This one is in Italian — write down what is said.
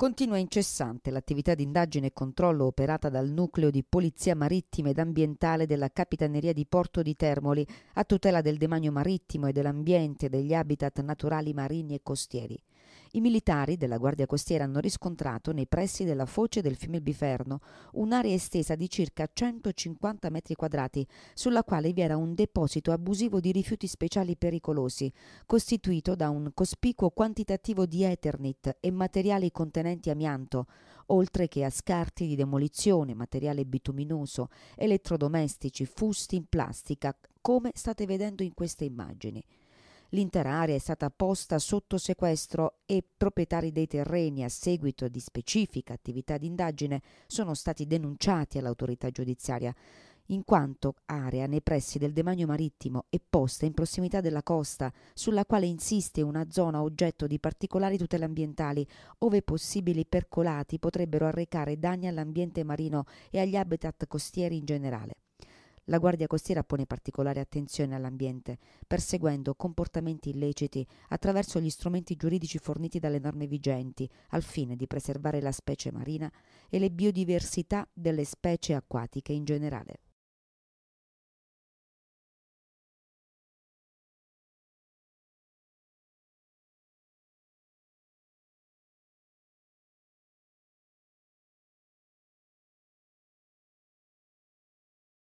Continua incessante l'attività di indagine e controllo operata dal nucleo di Polizia Marittima ed Ambientale della Capitaneria di Porto di Termoli a tutela del demanio marittimo e dell'ambiente e degli habitat naturali marini e costieri. I militari della Guardia Costiera hanno riscontrato nei pressi della foce del fiume Biferno un'area estesa di circa 150 metri quadrati, sulla quale vi era un deposito abusivo di rifiuti speciali pericolosi, costituito da un cospicuo quantitativo di eternit e materiali contenenti amianto, oltre che a scarti di demolizione, materiale bituminoso, elettrodomestici, fusti in plastica, come state vedendo in queste immagini. L'intera area è stata posta sotto sequestro e proprietari dei terreni a seguito di specifica attività d'indagine sono stati denunciati all'autorità giudiziaria in quanto area nei pressi del demanio marittimo e posta in prossimità della costa, sulla quale insiste una zona oggetto di particolari tutele ambientali, ove possibili percolati potrebbero arrecare danni all'ambiente marino e agli habitat costieri in generale. La Guardia Costiera pone particolare attenzione all'ambiente, perseguendo comportamenti illeciti attraverso gli strumenti giuridici forniti dalle norme vigenti, al fine di preservare la specie marina e le biodiversità delle specie acquatiche in generale.